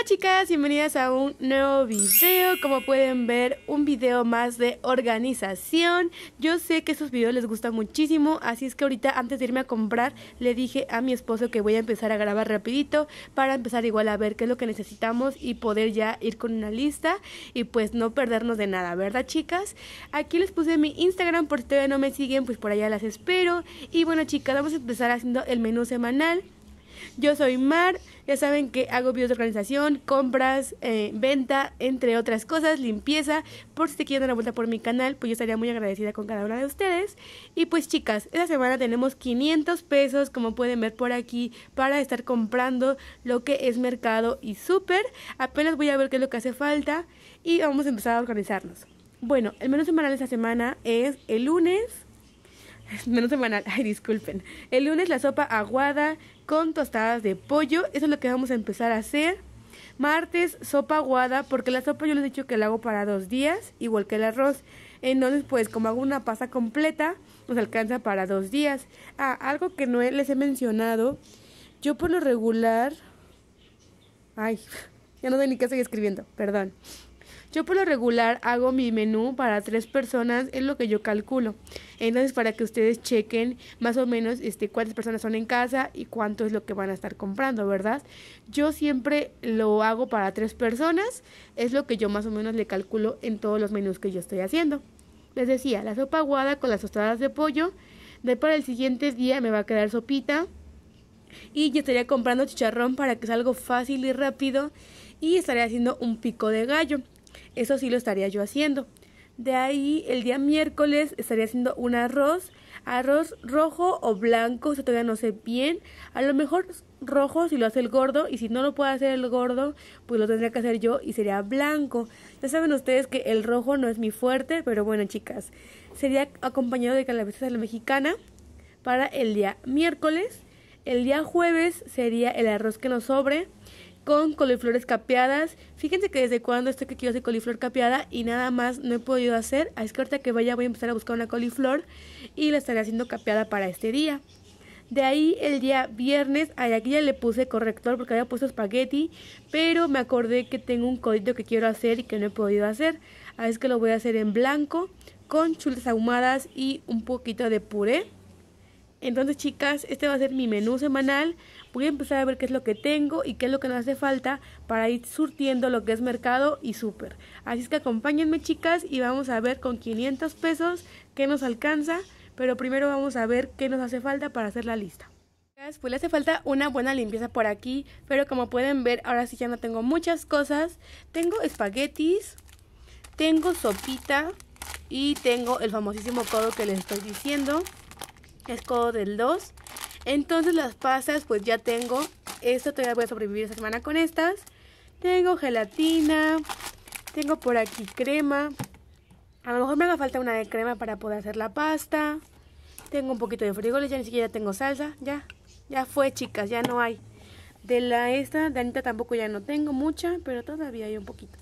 Hola chicas, bienvenidas a un nuevo video. Como pueden ver, un video más de organización. Yo sé que estos videos les gustan muchísimo, así es que ahorita antes de irme a comprar, le dije a mi esposo que voy a empezar a grabar rapidito para empezar igual a ver qué es lo que necesitamos y poder ya ir con una lista y pues no perdernos de nada, ¿verdad chicas? Aquí les puse mi Instagram por si todavía no me siguen, pues por allá las espero. Y bueno chicas, vamos a empezar haciendo el menú semanal. Yo soy Mar, ya saben que hago videos de organización, compras, eh, venta, entre otras cosas, limpieza. Por si te quieren dar una vuelta por mi canal, pues yo estaría muy agradecida con cada una de ustedes. Y pues chicas, esta semana tenemos 500 pesos, como pueden ver por aquí, para estar comprando lo que es mercado y súper. Apenas voy a ver qué es lo que hace falta y vamos a empezar a organizarnos. Bueno, el menú semanal de esta semana es el lunes menú semanal, ay disculpen. El lunes la sopa aguada, con tostadas de pollo. Eso es lo que vamos a empezar a hacer. Martes, sopa aguada, porque la sopa yo les he dicho que la hago para dos días, igual que el arroz. Entonces, pues como hago una pasta completa, nos alcanza para dos días. Ah, algo que no les he mencionado, yo por lo regular... Ay, ya no sé ni qué estoy escribiendo, perdón. Yo por lo regular hago mi menú para tres personas, es lo que yo calculo. Entonces para que ustedes chequen más o menos este, cuántas personas son en casa y cuánto es lo que van a estar comprando, ¿verdad? Yo siempre lo hago para tres personas, es lo que yo más o menos le calculo en todos los menús que yo estoy haciendo. Les decía, la sopa aguada con las tostadas de pollo. De para el siguiente día me va a quedar sopita. Y yo estaría comprando chicharrón para que sea algo fácil y rápido. Y estaría haciendo un pico de gallo. Eso sí lo estaría yo haciendo. De ahí el día miércoles estaría haciendo un arroz, arroz rojo o blanco, si todavía no sé bien. A lo mejor rojo si lo hace el gordo y si no lo puede hacer el gordo, pues lo tendría que hacer yo y sería blanco. Ya saben ustedes que el rojo no es mi fuerte, pero bueno chicas, sería acompañado de calabazas de la mexicana para el día miércoles. El día jueves sería el arroz que nos sobre con coliflores capeadas. Fíjense que desde cuando estoy que quiero hacer coliflor capeada y nada más no he podido hacer. Es que ahorita que vaya voy a empezar a buscar una coliflor y la estaré haciendo capeada para este día. De ahí el día viernes, aquí ya le puse corrector porque había puesto espagueti, pero me acordé que tengo un codito que quiero hacer y que no he podido hacer. Así es que lo voy a hacer en blanco con chuletas ahumadas y un poquito de puré. Entonces chicas, este va a ser mi menú semanal voy a empezar a ver qué es lo que tengo y qué es lo que nos hace falta para ir surtiendo lo que es mercado y súper. Así es que acompáñenme chicas y vamos a ver con 500 pesos qué nos alcanza, pero primero vamos a ver qué nos hace falta para hacer la lista. Pues le hace falta una buena limpieza por aquí, pero como pueden ver, ahora sí ya no tengo muchas cosas. Tengo espaguetis, tengo sopita y tengo el famosísimo codo que les estoy diciendo. Es codo del 2. Entonces las pastas pues ya tengo. Esto todavía voy a sobrevivir esta semana con estas. Tengo gelatina. Tengo por aquí crema. A lo mejor me haga falta una de crema para poder hacer la pasta. Tengo un poquito de frijoles, ya ni siquiera tengo salsa. Ya, ya fue chicas, ya no hay. De la esta, de Anita tampoco ya no tengo mucha, pero todavía hay un poquito.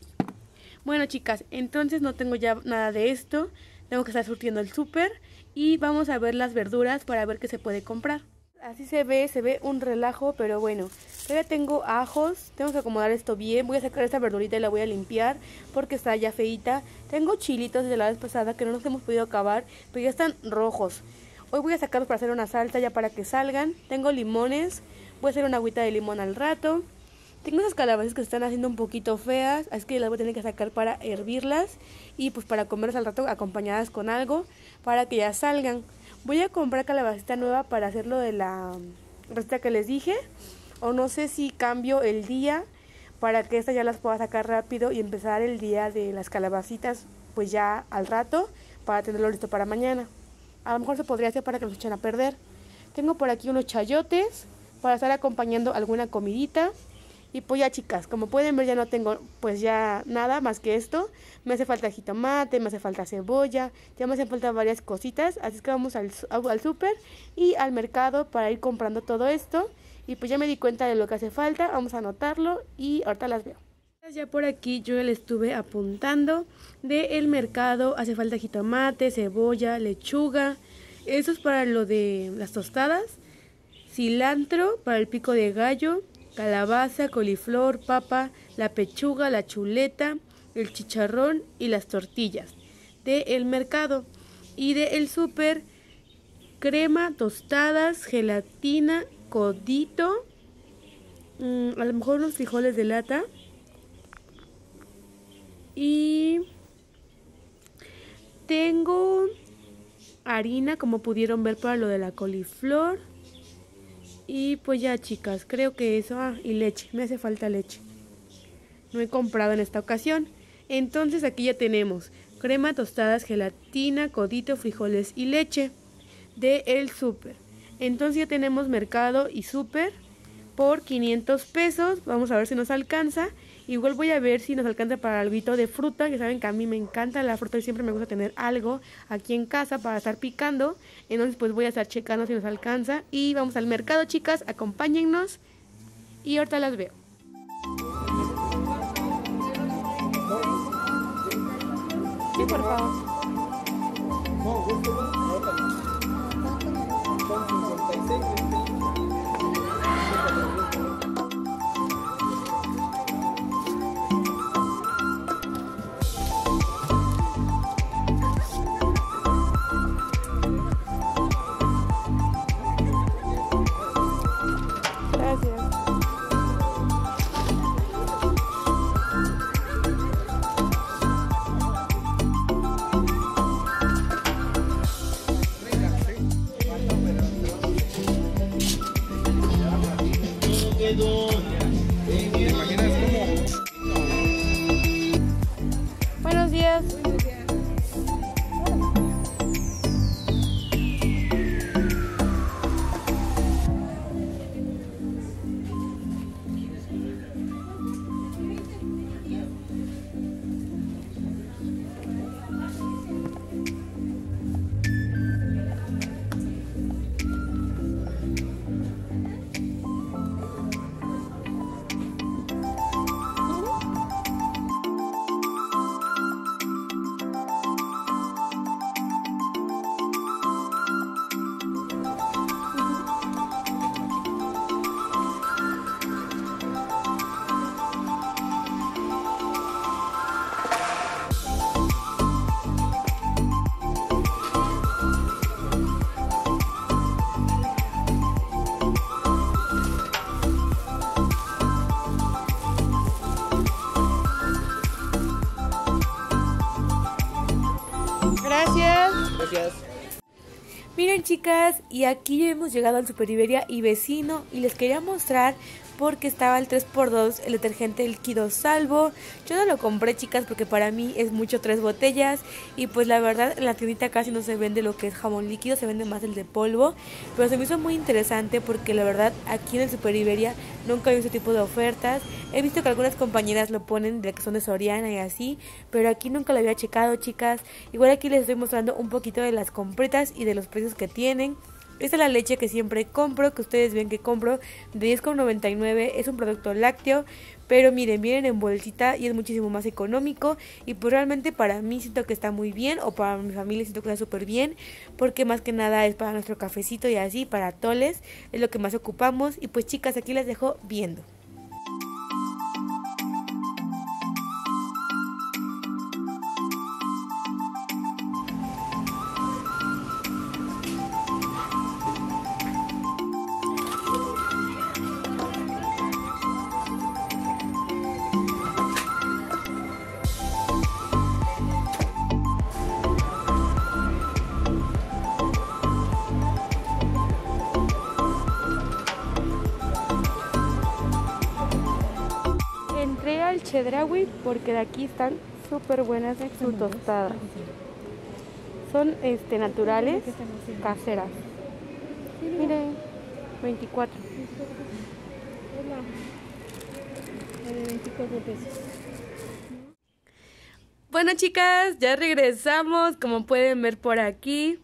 Bueno chicas, entonces no tengo ya nada de esto. Tengo que estar surtiendo el súper. Y vamos a ver las verduras para ver qué se puede comprar. Así se ve, se ve un relajo, pero bueno. ya tengo ajos, tengo que acomodar esto bien. Voy a sacar esta verdurita y la voy a limpiar porque está ya feita. Tengo chilitos de la vez pasada que no nos hemos podido acabar, pero ya están rojos. Hoy voy a sacarlos para hacer una salsa ya para que salgan. Tengo limones, voy a hacer una agüita de limón al rato. Tengo esas calabazas que están haciendo un poquito feas, así que las voy a tener que sacar para hervirlas y pues para comerlas al rato acompañadas con algo para que ya salgan. Voy a comprar calabacita nueva para hacer lo de la receta que les dije. O no sé si cambio el día para que esta ya las pueda sacar rápido y empezar el día de las calabacitas pues ya al rato para tenerlo listo para mañana. A lo mejor se podría hacer para que los echen a perder. Tengo por aquí unos chayotes para estar acompañando alguna comidita. Y pues ya chicas, como pueden ver ya no tengo pues ya nada más que esto. Me hace falta jitomate, me hace falta cebolla, ya me hacen falta varias cositas. Así que vamos al, al súper y al mercado para ir comprando todo esto. Y pues ya me di cuenta de lo que hace falta, vamos a anotarlo y ahorita las veo. Ya por aquí yo le estuve apuntando de el mercado, hace falta jitomate, cebolla, lechuga, eso es para lo de las tostadas, cilantro para el pico de gallo, calabaza, coliflor, papa, la pechuga, la chuleta, el chicharrón y las tortillas. De el mercado y de el súper, crema, tostadas, gelatina, codito, mm, a lo mejor unos frijoles de lata y tengo harina como pudieron ver para lo de la coliflor y pues ya chicas, creo que eso... Ah, y leche, me hace falta leche. No he comprado en esta ocasión. Entonces aquí ya tenemos crema, tostadas, gelatina, codito, frijoles y leche de El Super. Entonces ya tenemos mercado y super por 500 pesos. Vamos a ver si nos alcanza. Igual voy a ver si nos alcanza para algo de fruta, que saben que a mí me encanta la fruta y siempre me gusta tener algo aquí en casa para estar picando. Entonces pues voy a estar checando si nos alcanza y vamos al mercado, chicas, acompáñennos y ahorita las veo. y aquí hemos llegado al Super Iberia y vecino y les quería mostrar porque estaba el 3x2 el detergente líquido salvo. Yo no lo compré, chicas, porque para mí es mucho tres botellas. Y pues la verdad, en la tiendita casi no se vende lo que es jamón líquido, se vende más el de polvo. Pero se me hizo muy interesante porque la verdad, aquí en el Super Iberia nunca hay ese tipo de ofertas. He visto que algunas compañeras lo ponen de que son de Soriana y así, pero aquí nunca lo había checado, chicas. Igual aquí les estoy mostrando un poquito de las completas y de los precios que tienen. Esta es la leche que siempre compro, que ustedes ven que compro de 10,99. Es un producto lácteo, pero miren, vienen en bolsita y es muchísimo más económico. Y pues realmente para mí siento que está muy bien, o para mi familia siento que está súper bien, porque más que nada es para nuestro cafecito y así, para toles, es lo que más ocupamos. Y pues chicas, aquí las dejo viendo. chedraui porque de aquí están súper buenas sus tostadas. Son este, naturales, caseras. Miren, 24. Bueno chicas, ya regresamos, como pueden ver por aquí.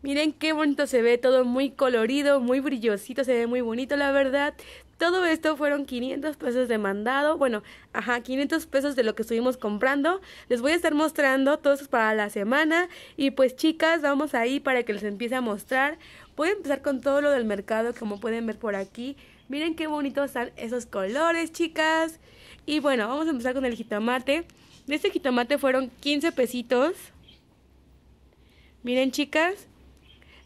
Miren qué bonito se ve, todo muy colorido, muy brillosito, se ve muy bonito la verdad. Todo esto fueron 500 pesos de mandado, bueno, ajá, 500 pesos de lo que estuvimos comprando. Les voy a estar mostrando todos para la semana y pues chicas, vamos ahí para que les empiece a mostrar. Voy a empezar con todo lo del mercado, como pueden ver por aquí. Miren qué bonitos están esos colores, chicas. Y bueno, vamos a empezar con el jitomate. De este jitomate fueron 15 pesitos. Miren, chicas.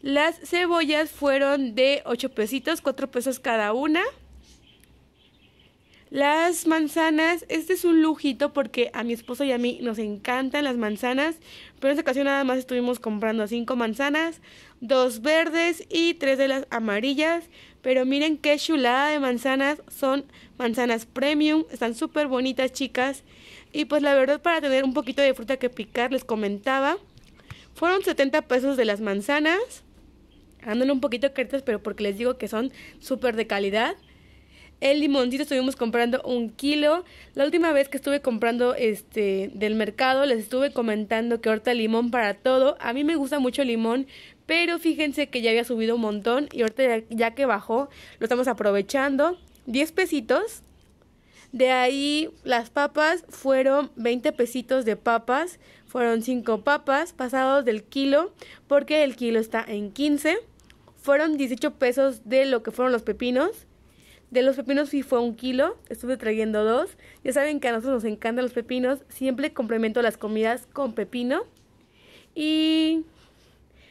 Las cebollas fueron de 8 pesitos, 4 pesos cada una. Las manzanas, este es un lujito porque a mi esposo y a mí nos encantan las manzanas, pero en esta ocasión nada más estuvimos comprando cinco manzanas, dos verdes y tres de las amarillas. Pero miren qué chulada de manzanas, son manzanas premium, están súper bonitas chicas. Y pues la verdad para tener un poquito de fruta que picar, les comentaba, fueron 70 pesos de las manzanas. andan un poquito cartas pero porque les digo que son súper de calidad. El limoncito estuvimos comprando un kilo. La última vez que estuve comprando este del mercado les estuve comentando que ahorita limón para todo. A mí me gusta mucho el limón, pero fíjense que ya había subido un montón y ahorita ya, que bajó lo estamos aprovechando. 10 pesitos. De ahí las papas fueron 20 pesitos de papas. Fueron 5 papas pasados del kilo porque el kilo está en 15. Fueron 18 pesos de lo que fueron los pepinos. De los pepinos sí fue un kilo, estuve trayendo dos. Ya saben que a nosotros nos encantan los pepinos. Siempre complemento las comidas con pepino. Y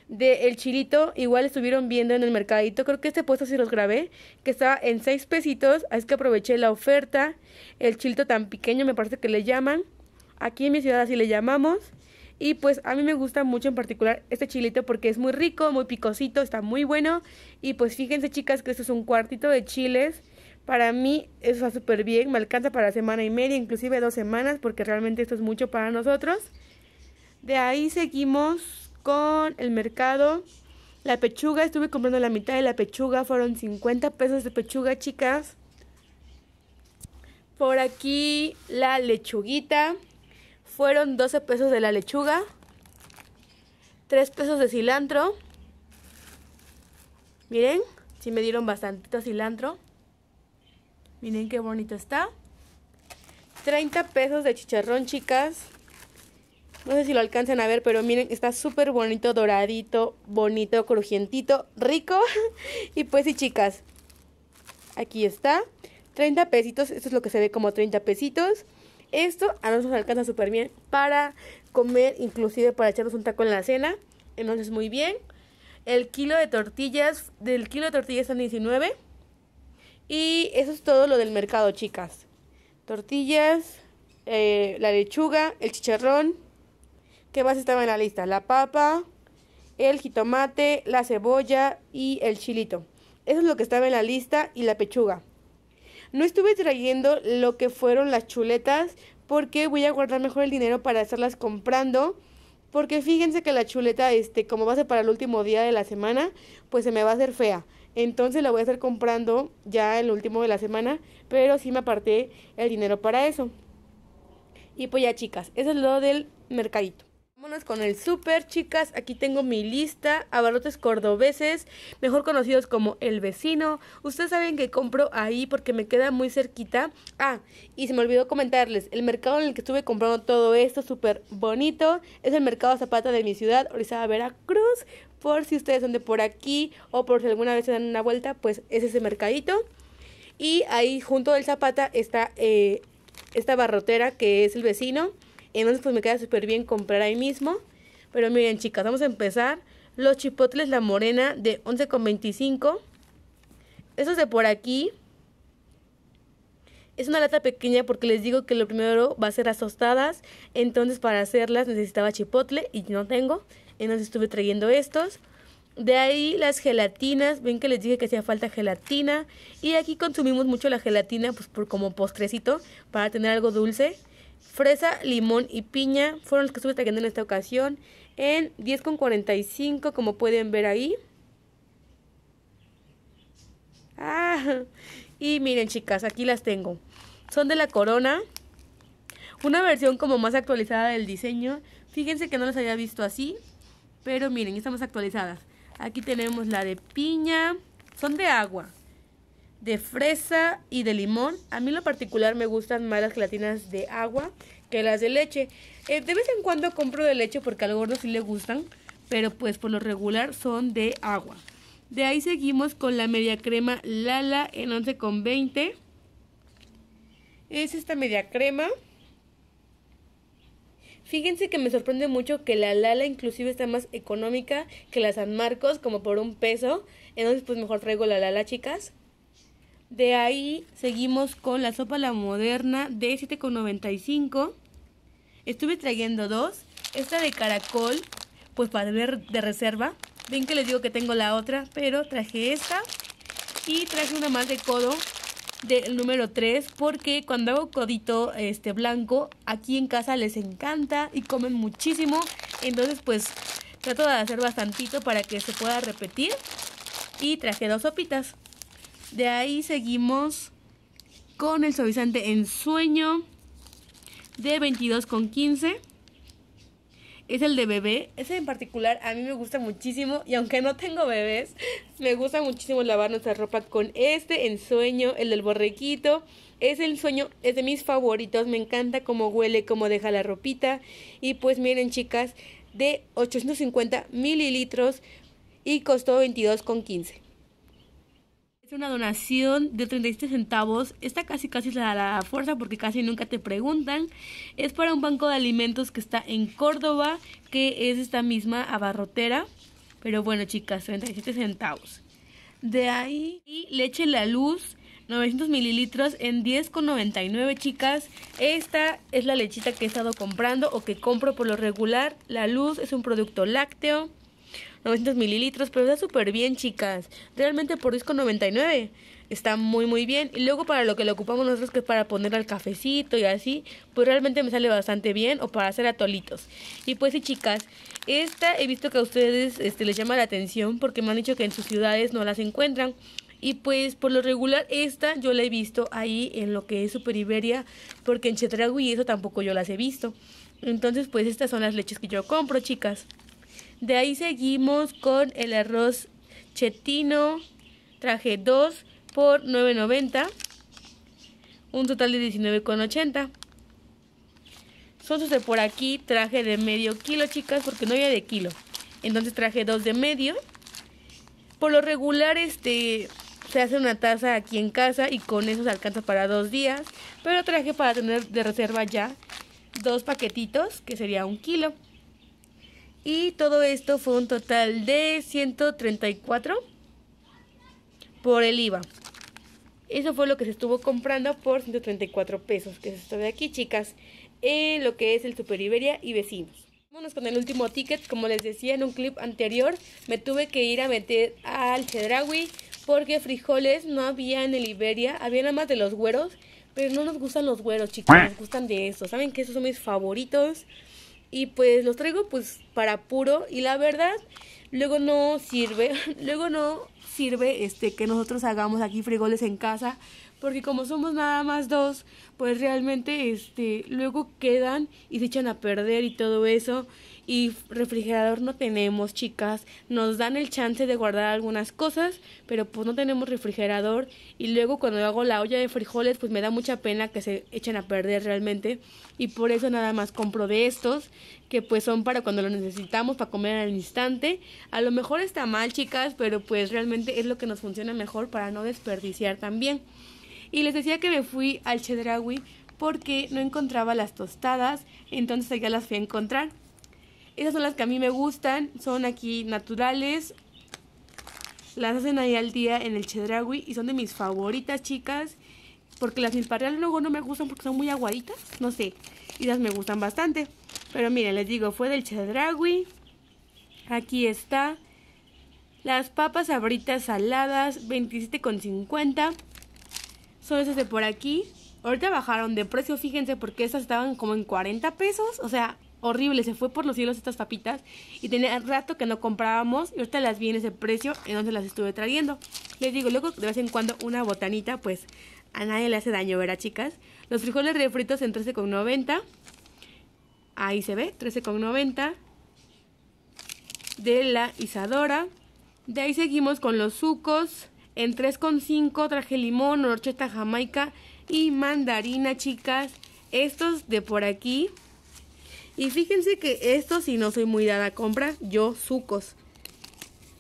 de el chilito, igual estuvieron viendo en el mercadito. Creo que este puesto sí los grabé, que estaba en seis pesitos. Así que aproveché la oferta. El chilito tan pequeño, me parece que le llaman. Aquí en mi ciudad así le llamamos. Y pues a mí me gusta mucho en particular este chilito porque es muy rico, muy picosito, está muy bueno. Y pues fíjense chicas que esto es un cuartito de chiles. Para mí eso está súper bien, me alcanza para semana y media, inclusive dos semanas, porque realmente esto es mucho para nosotros. De ahí seguimos con el mercado. La pechuga, estuve comprando la mitad de la pechuga, fueron 50 pesos de pechuga, chicas. Por aquí la lechuguita, fueron 12 pesos de la lechuga, 3 pesos de cilantro. Miren, sí me dieron bastantito cilantro. Miren qué bonito está. 30 pesos de chicharrón, chicas. No sé si lo alcancen a ver, pero miren, está súper bonito, doradito, bonito, crujientito, rico. y pues sí, chicas, aquí está. 30 pesitos, esto es lo que se ve como 30 pesitos. Esto a nosotros nos alcanza súper bien para comer, inclusive para echarnos un taco en la cena. Entonces, muy bien. El kilo de tortillas, del kilo de tortillas son 19. Y eso es todo lo del mercado, chicas. Tortillas, eh, la lechuga, el chicharrón. ¿Qué más estaba en la lista? La papa, el jitomate, la cebolla y el chilito. Eso es lo que estaba en la lista y la pechuga. No estuve trayendo lo que fueron las chuletas porque voy a guardar mejor el dinero para estarlas comprando. Porque fíjense que la chuleta, este, como va a ser para el último día de la semana, pues se me va a hacer fea. Entonces la voy a estar comprando ya el último de la semana, pero sí me aparté el dinero para eso. Y pues ya chicas, eso es lo del mercadito. Vámonos con el súper, chicas. Aquí tengo mi lista. Abarrotes cordobeses, mejor conocidos como El Vecino. Ustedes saben que compro ahí porque me queda muy cerquita. Ah, y se me olvidó comentarles. El mercado en el que estuve comprando todo esto, súper bonito, es el mercado Zapata de mi ciudad, Orizaba, Veracruz. Por si ustedes son de por aquí o por si alguna vez se dan una vuelta, pues es ese mercadito. Y ahí junto del Zapata está eh, esta barrotera que es El Vecino entonces pues me queda súper bien comprar ahí mismo. Pero miren chicas, vamos a empezar. Los chipotles La Morena de 11,25. Estos de por aquí. Es una lata pequeña porque les digo que lo primero va a ser las tostadas. Entonces para hacerlas necesitaba chipotle y no tengo. Entonces estuve trayendo estos. De ahí las gelatinas, ven que les dije que hacía falta gelatina. Y aquí consumimos mucho la gelatina pues por, como postrecito para tener algo dulce fresa, limón y piña fueron los que estuve trayendo en esta ocasión en 10,45 como pueden ver ahí. Ah, y miren chicas, aquí las tengo. Son de la corona. Una versión como más actualizada del diseño. Fíjense que no las había visto así. Pero miren, están más actualizadas. Aquí tenemos la de piña. Son de agua de fresa y de limón. A mí en lo particular me gustan más las gelatinas de agua que las de leche. Eh, de vez en cuando compro de leche porque al gordo sí le gustan, pero pues por lo regular son de agua. De ahí seguimos con la media crema Lala en 11,20. Es esta media crema. Fíjense que me sorprende mucho que la Lala inclusive está más económica que la San Marcos, como por un peso. Entonces pues mejor traigo la Lala, chicas. De ahí seguimos con la sopa la moderna de 7,95. Estuve trayendo dos. Esta de caracol, pues para ver de reserva. Ven que les digo que tengo la otra, pero traje esta. Y traje una más de codo del número 3 porque cuando hago codito este blanco aquí en casa les encanta y comen muchísimo entonces pues trato de hacer bastantito para que se pueda repetir y traje dos sopitas de ahí seguimos con el suavizante en sueño de 22,15. Es el de bebé. Ese en particular a mí me gusta muchísimo. Y aunque no tengo bebés, me gusta muchísimo lavar nuestra ropa con este en sueño, el del borrequito. Es el sueño, es de mis favoritos. Me encanta cómo huele, cómo deja la ropita. Y pues miren, chicas, de 850 mililitros y costó 22,15 una donación de 37 centavos. Esta casi casi es la, la fuerza porque casi nunca te preguntan. Es para un banco de alimentos que está en Córdoba, que es esta misma abarrotera. Pero bueno, chicas, 37 centavos. De ahí, y leche La Luz, 900 mililitros en 10,99 chicas. Esta es la lechita que he estado comprando o que compro por lo regular. La Luz es un producto lácteo. 900 mililitros, pero está súper bien, chicas. Realmente por disco 99 está muy, muy bien. Y luego para lo que lo ocupamos nosotros, que es para poner al cafecito y así, pues realmente me sale bastante bien o para hacer atolitos. Y pues sí, chicas, esta he visto que a ustedes este, les llama la atención porque me han dicho que en sus ciudades no las encuentran. Y pues por lo regular esta yo la he visto ahí en lo que es Super Iberia, porque en Chetragui eso tampoco yo las he visto. Entonces pues estas son las leches que yo compro, chicas. De ahí seguimos con el arroz chetino. Traje 2 por 9.90. Un total de 19.80. de por aquí traje de medio kilo, chicas, porque no había de kilo. Entonces traje dos de medio. Por lo regular, este, se hace una taza aquí en casa y con eso se alcanza para dos días. Pero traje para tener de reserva ya dos paquetitos, que sería un kilo. Y todo esto fue un total de 134 por el IVA. Eso fue lo que se estuvo comprando por 134 pesos, que es esto de aquí, chicas, en lo que es el Super Iberia y vecinos. Vámonos con el último ticket. Como les decía en un clip anterior, me tuve que ir a meter al Chedrawi porque frijoles no había en el Iberia, había nada más de los güeros, pero no nos gustan los güeros, chicas. nos gustan de eso. Saben que esos son mis favoritos y pues los traigo pues para puro y la verdad luego no sirve, luego no sirve este que nosotros hagamos aquí frijoles en casa porque como somos nada más dos, pues realmente este luego quedan y se echan a perder y todo eso y refrigerador no tenemos, chicas. Nos dan el chance de guardar algunas cosas, pero pues no tenemos refrigerador y luego cuando hago la olla de frijoles, pues me da mucha pena que se echen a perder realmente y por eso nada más compro de estos que pues son para cuando lo necesitamos para comer al instante. A lo mejor está mal, chicas, pero pues realmente es lo que nos funciona mejor para no desperdiciar también. Y les decía que me fui al Chedraui porque no encontraba las tostadas, entonces ya las fui a encontrar. Esas son las que a mí me gustan, son aquí naturales. Las hacen ahí al día en el Chedragui y son de mis favoritas, chicas. Porque las imperiales luego no me gustan porque son muy aguaditas, no sé. Y las me gustan bastante. Pero miren, les digo, fue del Chedragui, Aquí está. Las papas abritas saladas, 27,50. Son esas de por aquí. Ahorita bajaron de precio, fíjense, porque esas estaban como en 40 pesos. O sea, horrible, se fue por los cielos estas papitas y tenía rato que no comprábamos y ahorita las vi en ese precio, En donde las estuve trayendo. Les digo, luego de vez en cuando una botanita, pues a nadie le hace daño, ¿verdad, chicas? Los frijoles refritos en 13,90. Ahí se ve, 13,90. De la Isadora. De ahí seguimos con los sucos. En 3,5 traje limón, horchata jamaica y mandarina, chicas. Estos de por aquí y fíjense que estos, si no soy muy dada a comprar, yo sucos.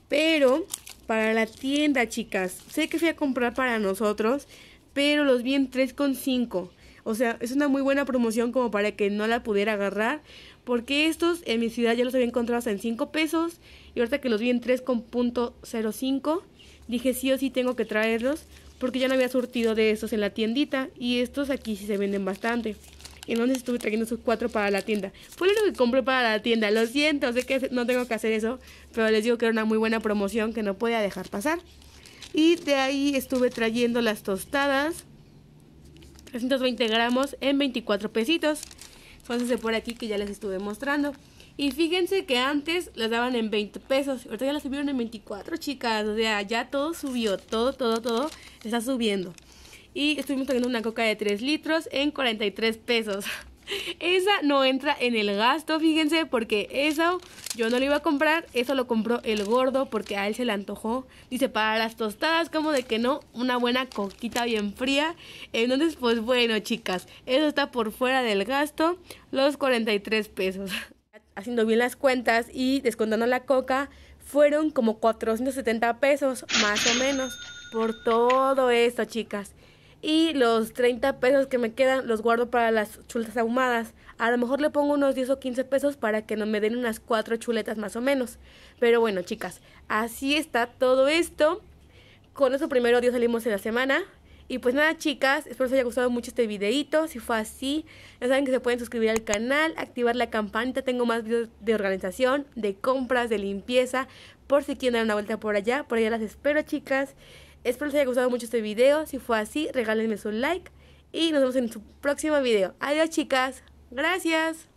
Pero para la tienda, chicas, sé que fui a comprar para nosotros, pero los vi en 3,5. O sea, es una muy buena promoción como para que no la pudiera agarrar. Porque estos en mi ciudad ya los había encontrado hasta en 5 pesos. Y ahorita que los vi en 3,05, dije sí o sí tengo que traerlos. Porque ya no había surtido de estos en la tiendita. Y estos aquí sí se venden bastante. ¿Y donde estuve trayendo sus cuatro para la tienda. Fue lo que compré para la tienda. Lo siento, sé que no tengo que hacer eso, pero les digo que era una muy buena promoción que no podía dejar pasar. Y de ahí estuve trayendo las tostadas. 320 gramos en 24 pesitos. fíjense por aquí que ya les estuve mostrando. Y fíjense que antes las daban en 20 pesos. Ahorita ya las subieron en 24, chicas. O sea, ya todo subió. Todo, todo, todo está subiendo y estuvimos teniendo una coca de 3 litros en 43 pesos. Esa no entra en el gasto, fíjense, porque eso yo no lo iba a comprar, eso lo compró el gordo porque a él se le antojó. Dice, para las tostadas, como de que no, una buena coquita bien fría. Entonces, pues bueno, chicas, eso está por fuera del gasto, los 43 pesos. Haciendo bien las cuentas y descontando la coca, fueron como 470 pesos, más o menos, por todo esto, chicas. Y los 30 pesos que me quedan los guardo para las chuletas ahumadas. A lo mejor le pongo unos 10 o 15 pesos para que me den unas 4 chuletas más o menos. Pero bueno, chicas, así está todo esto. Con eso primero Dios salimos de la semana. Y pues nada, chicas, espero les haya gustado mucho este videito. Si fue así, ya saben que se pueden suscribir al canal, activar la campanita. Tengo más videos de organización, de compras, de limpieza, por si quieren dar una vuelta por allá. Por allá las espero, chicas. Espero les haya gustado mucho este video. Si fue así, regálenme su like. Y nos vemos en su próximo video. Adiós, chicas. Gracias.